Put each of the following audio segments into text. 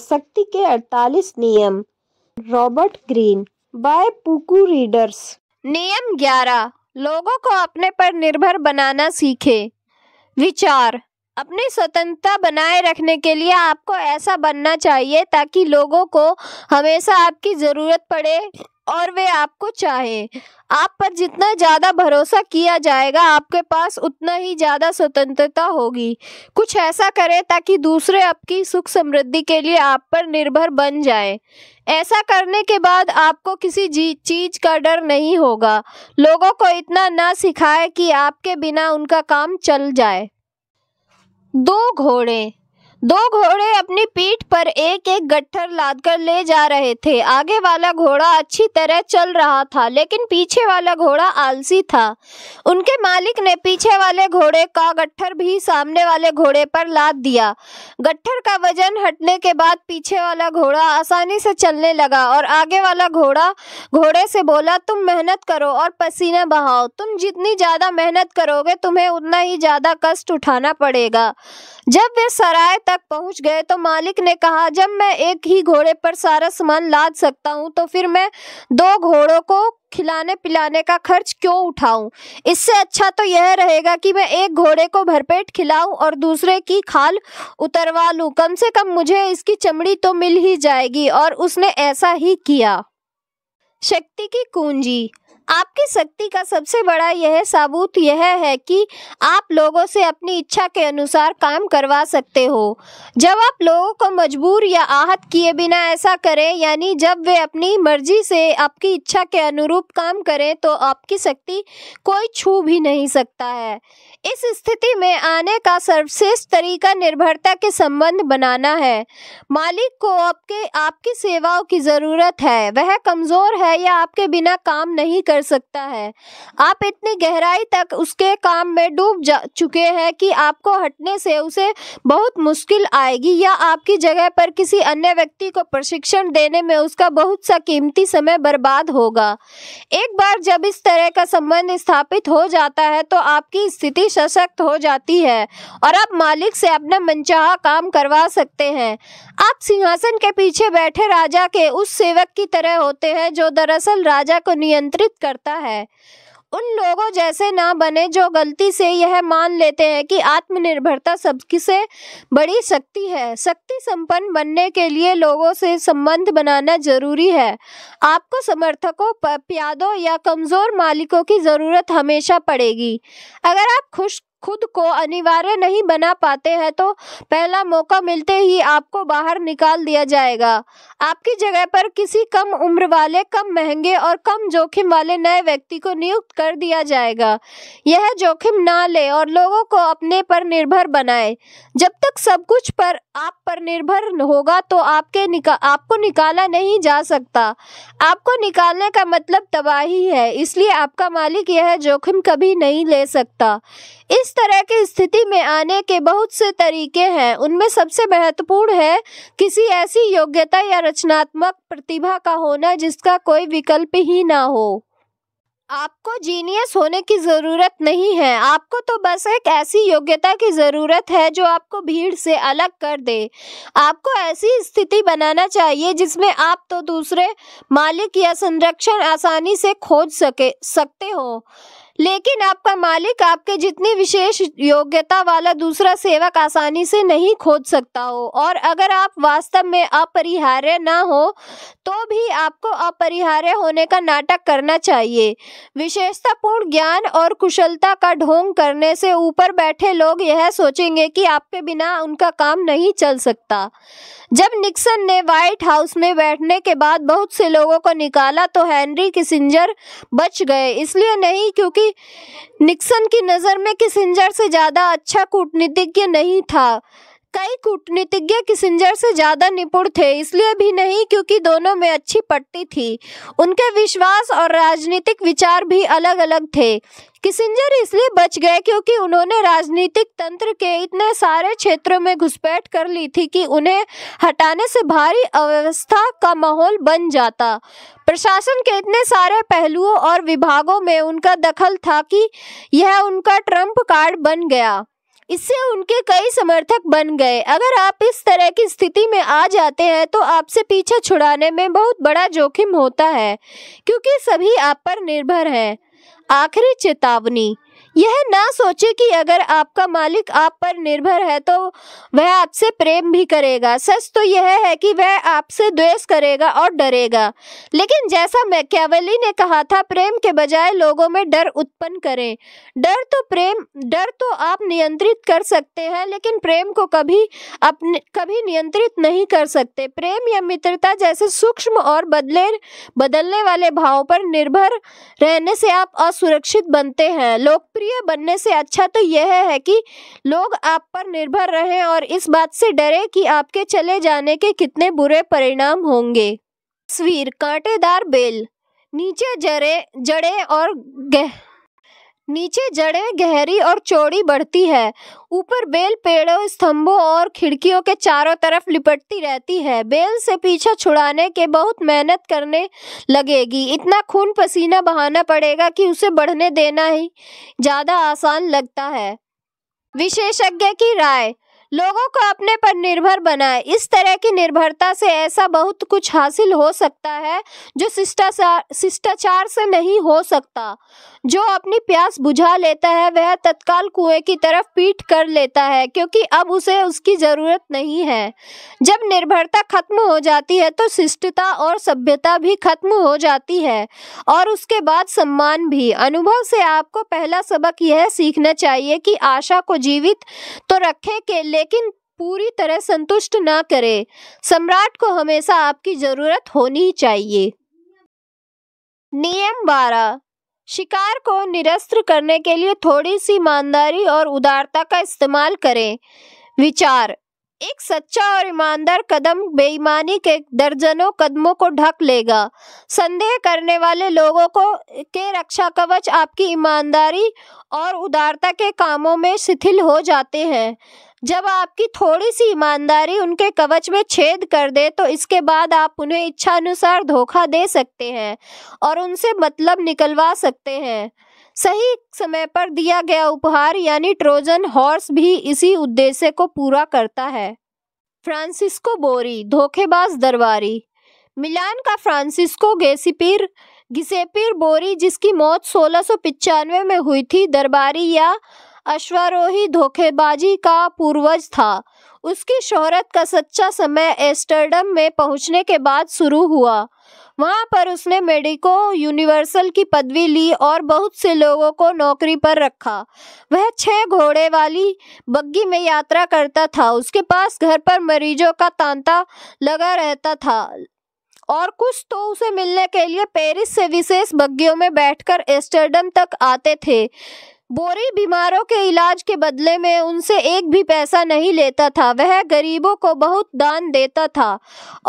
शक्ति के 48 नियम रॉबर्ट ग्रीन बाय पुकू रीडर्स नियम 11 लोगों को अपने पर निर्भर बनाना सीखे विचार अपनी स्वतंत्रता बनाए रखने के लिए आपको ऐसा बनना चाहिए ताकि लोगों को हमेशा आपकी ज़रूरत पड़े और वे आपको चाहे आप पर जितना ज़्यादा भरोसा किया जाएगा आपके पास उतना ही ज़्यादा स्वतंत्रता होगी कुछ ऐसा करें ताकि दूसरे आपकी सुख समृद्धि के लिए आप पर निर्भर बन जाए ऐसा करने के बाद आपको किसी चीज़ का डर नहीं होगा लोगों को इतना ना सिखाए कि आपके बिना उनका काम चल जाए दो घोड़े दो घोड़े अपनी पीठ पर एक एक गट्ठर लादकर ले जा रहे थे आगे वाला घोड़ा अच्छी तरह चल रहा था लेकिन पीछे वाला घोड़ा आलसी था उनके मालिक ने पीछे वाले घोड़े का गट्ठर भी सामने वाले घोड़े पर लाद दिया गट्ठर का वजन हटने के बाद पीछे वाला घोड़ा आसानी से चलने लगा और आगे वाला घोड़ा घोड़े से बोला तुम मेहनत करो और पसीना बहाओ तुम जितनी ज़्यादा मेहनत करोगे तुम्हें उतना ही ज़्यादा कष्ट उठाना पड़ेगा जब वे सराय तक तक पहुंच गए तो मालिक ने कहा जब मैं एक ही घोड़े पर सारा सामान लाद सकता हूं तो फिर मैं दो घोड़ों को खिलाने पिलाने का खर्च क्यों उठाऊं इससे अच्छा तो यह रहेगा कि मैं एक घोड़े को भरपेट खिलाऊं और दूसरे की खाल उतरवा लूं कम से कम मुझे इसकी चमड़ी तो मिल ही जाएगी और उसने ऐसा ही किया शक्ति की कुंजी आपकी शक्ति का सबसे बड़ा यह सबूत यह है कि आप लोगों से अपनी इच्छा के अनुसार काम करवा सकते हो जब आप लोगों को मजबूर या आहत किए बिना ऐसा करें यानी जब वे अपनी मर्जी से आपकी इच्छा के अनुरूप काम करें तो आपकी शक्ति कोई छू भी नहीं सकता है इस स्थिति में आने का सर्वश्रेष्ठ तरीका निर्भरता के संबंध बनाना है मालिक को आपके आपकी सेवाओं की ज़रूरत है वह कमज़ोर है या आपके बिना काम नहीं कर कर सकता है आप इतनी गहराई तक उसके काम में डूब जा चुके हैं कि आपको हटने से उसे बहुत मुश्किल आएगी या आपकी जगह पर किसी अन्य व्यक्ति को प्रशिक्षण देने में उसका बहुत सा कीमती समय बर्बाद होगा एक बार जब इस तरह का संबंध स्थापित हो जाता है तो आपकी स्थिति सशक्त हो जाती है और आप मालिक से अपना मनचाहा काम करवा सकते हैं आप सिंहासन के पीछे बैठे राजा के उस सेवक की तरह होते हैं जो दरअसल राजा को नियंत्रित करता है उन लोगों जैसे ना बने जो गलती से यह मान लेते हैं कि आत्मनिर्भरता सबसे बड़ी शक्ति है शक्ति संपन्न बनने के लिए लोगों से संबंध बनाना जरूरी है आपको समर्थकों प्यादों या कमज़ोर मालिकों की ज़रूरत हमेशा पड़ेगी अगर आप खुश खुद को अनिवार्य नहीं बना पाते हैं तो पहला मौका मिलते ही आपको बाहर निकाल दिया जाएगा आपकी जगह पर किसी कम उम्र वाले कम महंगे और कम जोखिम वाले नए व्यक्ति को नियुक्त कर दिया जाएगा यह जोखिम ना ले और लोगों को अपने पर निर्भर बनाए जब तक सब कुछ पर आप पर निर्भर होगा तो आपके निका आपको निकाला नहीं जा सकता आपको निकालने का मतलब तबाही है इसलिए आपका मालिक यह जोखिम कभी नहीं ले सकता इस तरह की स्थिति में आने के बहुत से तरीके हैं उनमें सबसे महत्वपूर्ण है किसी ऐसी योग्यता या रचनात्मक प्रतिभा का होना जिसका कोई विकल्प ही ना हो आपको जीनियस होने की ज़रूरत नहीं है आपको तो बस एक ऐसी योग्यता की ज़रूरत है जो आपको भीड़ से अलग कर दे आपको ऐसी स्थिति बनाना चाहिए जिसमें आप तो दूसरे मालिक या संरक्षण आसानी से खोज सके सकते हो लेकिन आपका मालिक आपके जितनी विशेष योग्यता वाला दूसरा सेवक आसानी से नहीं खोज सकता हो और अगर आप वास्तव में अपरिहार्य ना हो तो भी आपको अपरिहार्य होने का नाटक करना चाहिए विशेषतापूर्ण ज्ञान और कुशलता का ढोंग करने से ऊपर बैठे लोग यह सोचेंगे कि आपके बिना उनका काम नहीं चल सकता जब निक्सन ने व्हाइट हाउस में बैठने के बाद बहुत से लोगों को निकाला तो हैनरी किसिंजर बच गए इसलिए नहीं क्योंकि क्योंकि निक्सन की नज़र में किसिंजर से ज़्यादा अच्छा कूटनीतिज्ञ नहीं था कई कूटनीतिज्ञ किसिंजर से ज्यादा निपुण थे इसलिए भी नहीं क्योंकि दोनों में अच्छी पट्टी थी उनके विश्वास और राजनीतिक विचार भी अलग अलग थे किसिंजर इसलिए बच गए क्योंकि उन्होंने राजनीतिक तंत्र के इतने सारे क्षेत्रों में घुसपैठ कर ली थी कि उन्हें हटाने से भारी अव्यवस्था का माहौल बन जाता प्रशासन के इतने सारे पहलुओं और विभागों में उनका दखल था कि यह उनका ट्रंप कार्ड बन गया इससे उनके कई समर्थक बन गए अगर आप इस तरह की स्थिति में आ जाते हैं तो आपसे पीछे छुड़ाने में बहुत बड़ा जोखिम होता है क्योंकि सभी आप पर निर्भर हैं आखिरी चेतावनी यह ना सोचे कि अगर आपका मालिक आप पर निर्भर है तो वह आपसे प्रेम भी करेगा सच तो यह है कि वह आपसे द्वेष करेगा और डरेगा लेकिन जैसा कैवली ने कहा था प्रेम के बजाय लोगों में डर उत्पन्न करें डर तो प्रेम डर तो आप नियंत्रित कर सकते हैं लेकिन प्रेम को कभी अपने कभी नियंत्रित नहीं कर सकते प्रेम या मित्रता जैसे सूक्ष्म और बदले बदलने वाले भावों पर निर्भर रहने से आप असुरक्षित बनते हैं लोकप्रिय लोकप्रिय बनने से अच्छा तो यह है कि लोग आप पर निर्भर रहें और इस बात से डरे कि आपके चले जाने के कितने बुरे परिणाम होंगे तस्वीर कांटेदार बेल नीचे जरे जड़े और गह नीचे जड़ें गहरी और चौड़ी बढ़ती है ऊपर बेल पेड़ों स्तंभों और खिड़कियों के चारों तरफ लिपटती रहती है बेल से पीछा छुड़ाने के बहुत मेहनत करने लगेगी इतना खून पसीना बहाना पड़ेगा कि उसे बढ़ने देना ही ज़्यादा आसान लगता है विशेषज्ञ की राय लोगों को अपने पर निर्भर बनाए इस तरह की निर्भरता से ऐसा बहुत कुछ हासिल हो सकता है जो शिष्टाचार शिष्टाचार से नहीं हो सकता जो अपनी प्यास बुझा लेता है वह तत्काल कुएं की तरफ पीट कर लेता है क्योंकि अब उसे उसकी ज़रूरत नहीं है जब निर्भरता खत्म हो जाती है तो शिष्टता और सभ्यता भी खत्म हो जाती है और उसके बाद सम्मान भी अनुभव से आपको पहला सबक यह सीखना चाहिए कि आशा को जीवित तो रखें के लेकिन पूरी तरह संतुष्ट ना करें सम्राट को हमेशा आपकी ज़रूरत होनी चाहिए नियम बारह शिकार को निरस्त्र करने के लिए थोड़ी सी ईमानदारी और उदारता का इस्तेमाल करें विचार एक सच्चा और ईमानदार कदम बेईमानी के दर्जनों कदमों को ढक लेगा संदेह करने वाले लोगों को के रक्षा कवच आपकी ईमानदारी और उदारता के कामों में शिथिल हो जाते हैं जब आपकी थोड़ी सी ईमानदारी उनके कवच में छेद कर दे तो इसके बाद आप उन्हें इच्छा अनुसार धोखा दे सकते हैं और उनसे मतलब निकलवा सकते हैं सही समय पर दिया गया उपहार यानी ट्रोजन हॉर्स भी इसी उद्देश्य को पूरा करता है फ्रांसिस्को बोरी धोखेबाज दरबारी मिलान का फ्रांसिस्को गेसिपिर गिसेपिर बोरी जिसकी मौत सोलह में हुई थी दरबारी या अश्वारोही धोखेबाजी का पूर्वज था उसकी शोहरत का सच्चा समय एस्टरडम में पहुंचने के बाद शुरू हुआ वहां पर उसने मेडिको यूनिवर्सल की पदवी ली और बहुत से लोगों को नौकरी पर रखा वह छः घोड़े वाली बग्गी में यात्रा करता था उसके पास घर पर मरीजों का तांता लगा रहता था और कुछ तो उसे मिलने के लिए पेरिस से विशेष बग्गियों में बैठकर एस्टरडम तक आते थे बोरी बीमारों के इलाज के बदले में उनसे एक भी पैसा नहीं लेता था वह गरीबों को बहुत दान देता था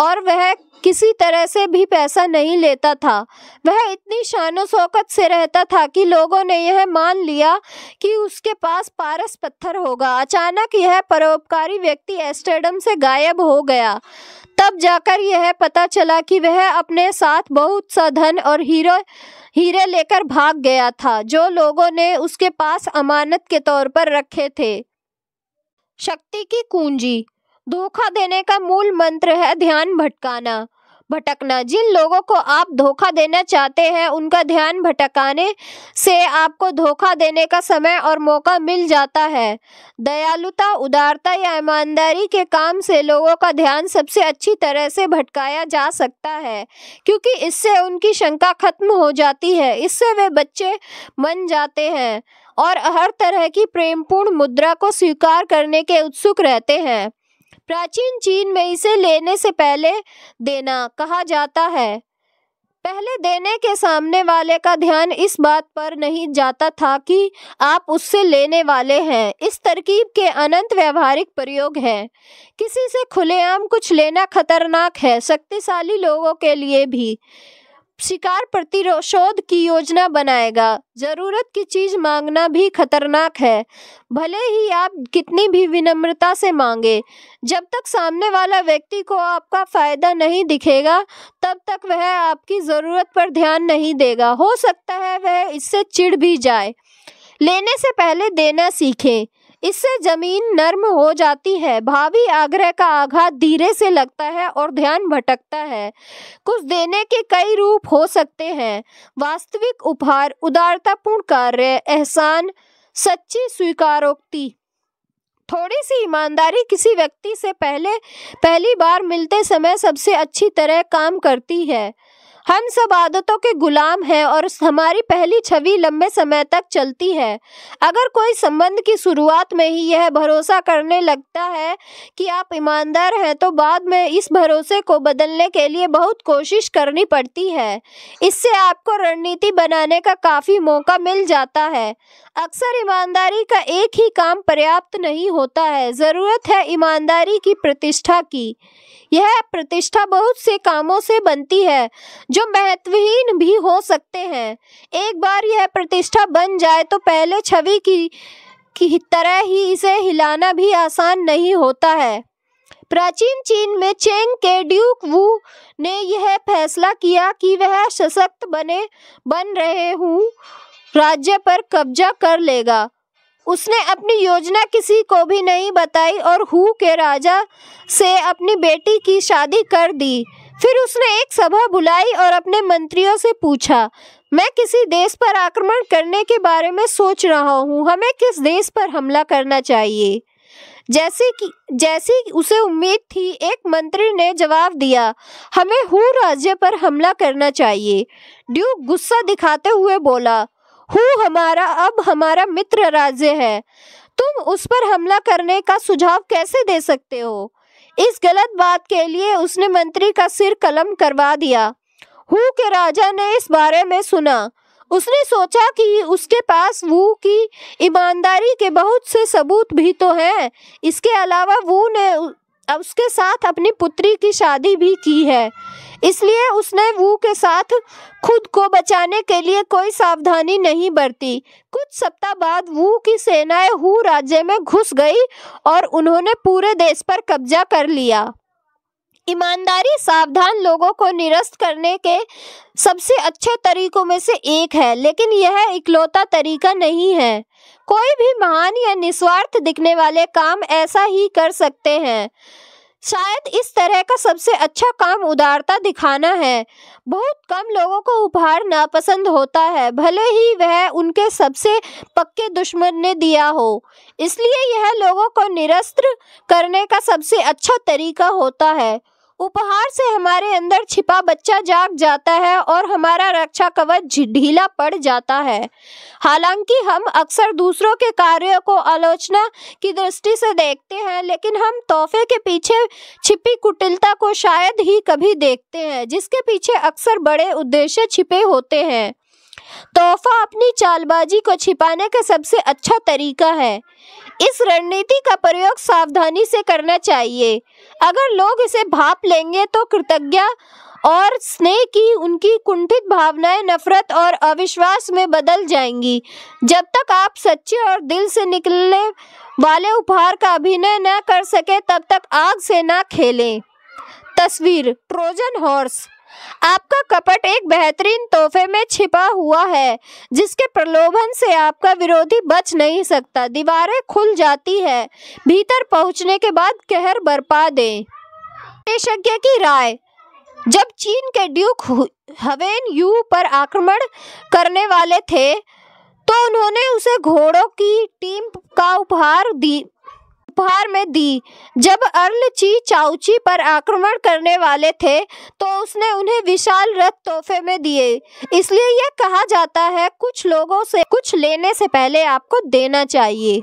और वह किसी तरह से भी पैसा नहीं लेता था वह इतनी शान शौकत से रहता था कि लोगों ने यह मान लिया कि उसके पास पारस पत्थर होगा अचानक यह परोपकारी व्यक्ति एस्टेडम से गायब हो गया तब जाकर यह पता चला कि वह अपने साथ बहुत सा धन और हीरो हीरे लेकर भाग गया था जो लोगों ने उसके पास अमानत के तौर पर रखे थे शक्ति की कुंजी धोखा देने का मूल मंत्र है ध्यान भटकाना भटकना जिन लोगों को आप धोखा देना चाहते हैं उनका ध्यान भटकाने से आपको धोखा देने का समय और मौका मिल जाता है दयालुता उदारता या ईमानदारी के काम से लोगों का ध्यान सबसे अच्छी तरह से भटकाया जा सकता है क्योंकि इससे उनकी शंका खत्म हो जाती है इससे वे बच्चे मन जाते हैं और हर तरह की प्रेमपूर्ण मुद्रा को स्वीकार करने के उत्सुक रहते हैं प्राचीन चीन में इसे लेने से पहले देना कहा जाता है पहले देने के सामने वाले का ध्यान इस बात पर नहीं जाता था कि आप उससे लेने वाले हैं इस तरकीब के अनंत व्यवहारिक प्रयोग हैं किसी से खुलेआम कुछ लेना खतरनाक है शक्तिशाली लोगों के लिए भी शिकार प्रतिरोध की योजना बनाएगा जरूरत की चीज मांगना भी खतरनाक है भले ही आप कितनी भी विनम्रता से मांगे जब तक सामने वाला व्यक्ति को आपका फायदा नहीं दिखेगा तब तक वह आपकी जरूरत पर ध्यान नहीं देगा हो सकता है वह इससे चिढ़ भी जाए लेने से पहले देना सीखें इससे जमीन नर्म हो जाती है भावी आग्रह का आघात धीरे से लगता है और ध्यान भटकता है कुछ देने के कई रूप हो सकते हैं वास्तविक उपहार उदारतापूर्ण कार्य एहसान सच्ची स्वीकारोक्ति थोड़ी सी ईमानदारी किसी व्यक्ति से पहले पहली बार मिलते समय सबसे अच्छी तरह काम करती है हम सब आदतों के गुलाम हैं और हमारी पहली छवि लंबे समय तक चलती है अगर कोई संबंध की शुरुआत में ही यह भरोसा करने लगता है कि आप ईमानदार हैं तो बाद में इस भरोसे को बदलने के लिए बहुत कोशिश करनी पड़ती है इससे आपको रणनीति बनाने का काफ़ी मौका मिल जाता है अक्सर ईमानदारी का एक ही काम पर्याप्त नहीं होता है ज़रूरत है ईमानदारी की प्रतिष्ठा की यह प्रतिष्ठा बहुत से कामों से बनती है जो महत्वहीन भी हो सकते हैं एक बार यह प्रतिष्ठा बन जाए तो पहले छवि की की तरह ही इसे हिलाना भी आसान नहीं होता है प्राचीन चीन में चेंग के ड्यूक वू ने यह फैसला किया कि वह सशक्त बने बन रहे हूँ राज्य पर कब्जा कर लेगा उसने अपनी योजना किसी को भी नहीं बताई और हु के राजा से अपनी बेटी की शादी कर दी फिर उसने एक सभा बुलाई और अपने मंत्रियों से पूछा मैं किसी देश पर आक्रमण करने के बारे में सोच रहा हूँ हमें किस देश पर हमला करना चाहिए जैसी कि जैसी उसे उम्मीद थी एक मंत्री ने जवाब दिया हमें हु राज्य पर हमला करना चाहिए ड्यूक गुस्सा दिखाते हुए बोला हु हमारा अब हमारा मित्र राज्य है तुम उस पर हमला करने का सुझाव कैसे दे सकते हो इस गलत बात के लिए उसने मंत्री का सिर कलम करवा दिया हु के राजा ने इस बारे में सुना उसने सोचा कि उसके पास वू की ईमानदारी के बहुत से सबूत भी तो हैं इसके अलावा वू ने उसके साथ अपनी पुत्री की शादी भी की है इसलिए उसने वो के साथ खुद को बचाने के लिए कोई सावधानी नहीं बरती कुछ सप्ताह बाद वू की सेनाएं हु राज्य में घुस गई और उन्होंने पूरे देश पर कब्जा कर लिया ईमानदारी सावधान लोगों को निरस्त करने के सबसे अच्छे तरीकों में से एक है लेकिन यह इकलौता तरीका नहीं है कोई भी महान या निस्वार्थ दिखने वाले काम ऐसा ही कर सकते हैं शायद इस तरह का सबसे अच्छा काम उदारता दिखाना है बहुत कम लोगों को उपहार नापसंद होता है भले ही वह उनके सबसे पक्के दुश्मन ने दिया हो इसलिए यह लोगों को निरस्त्र करने का सबसे अच्छा तरीका होता है उपहार से हमारे अंदर छिपा बच्चा जाग जाता है और हमारा रक्षा कवच ढीला पड़ जाता है हालांकि हम अक्सर दूसरों के कार्यों को आलोचना की दृष्टि से देखते हैं लेकिन हम तोहफे के पीछे छिपी कुटिलता को शायद ही कभी देखते हैं जिसके पीछे अक्सर बड़े उद्देश्य छिपे होते हैं तोहफा अपनी चालबाजी को छिपाने का सबसे अच्छा तरीका है इस रणनीति का प्रयोग सावधानी से करना चाहिए अगर लोग इसे भाप लेंगे तो कृतज्ञ और स्नेह की उनकी कुंठित भावनाएं नफरत और अविश्वास में बदल जाएंगी जब तक आप सच्चे और दिल से निकलने वाले उपहार का अभिनय न कर सके तब तक आग से न खेलें तस्वीर ट्रोजन हॉर्स आपका कपट एक बेहतरीन तोहफे में छिपा हुआ है जिसके प्रलोभन से आपका विरोधी बच नहीं सकता दीवारें खुल जाती है भीतर पहुंचने के बाद कहर बरपा दें विशेषज्ञ की राय जब चीन के ड्यूक हवेन यू पर आक्रमण करने वाले थे तो उन्होंने उसे घोड़ों की टीम का उपहार दी उपहार में दी जब अर्ल ची चाउची पर आक्रमण करने वाले थे तो उसने उन्हें विशाल रथ तोहफे में दिए इसलिए यह कहा जाता है कुछ लोगों से कुछ लेने से पहले आपको देना चाहिए